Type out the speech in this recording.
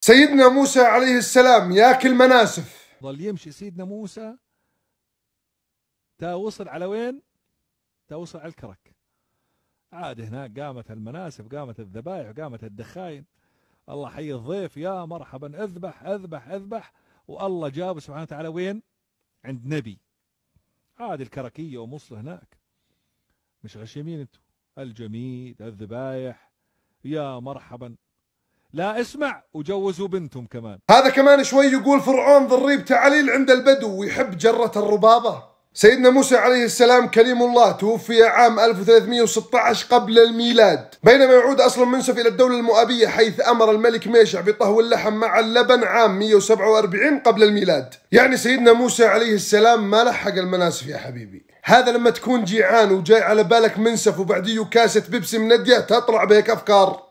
سيدنا موسى عليه السلام ياكل مناسف ظل يمشي سيدنا موسى تا وصل على وين؟ تا وصل على الكرك عاد هناك قامت المناسف قامت الذبائح قامت الدخاين الله حي الضيف يا مرحبا اذبح اذبح اذبح والله جابه سبحانه وتعالى وين؟ عند نبي عاد الكركيه ومصله هناك مش غشيمين انتم الجميد الذبايح يا مرحبا لا اسمع وجوزوا بنتهم كمان هذا كمان شوي يقول فرعون ضريب تعليل عند البدو ويحب جرة الربابة سيدنا موسى عليه السلام كليم الله توفي عام 1316 قبل الميلاد بينما يعود أصلا منسف إلى الدولة المؤابية حيث أمر الملك ميشع بطهو اللحم مع اللبن عام 147 قبل الميلاد يعني سيدنا موسى عليه السلام ما لحق المناسف يا حبيبي هذا لما تكون جيعان وجاي على بالك منسف وبعديه كاسة بيبسي مندية تطلع بهيك أفكار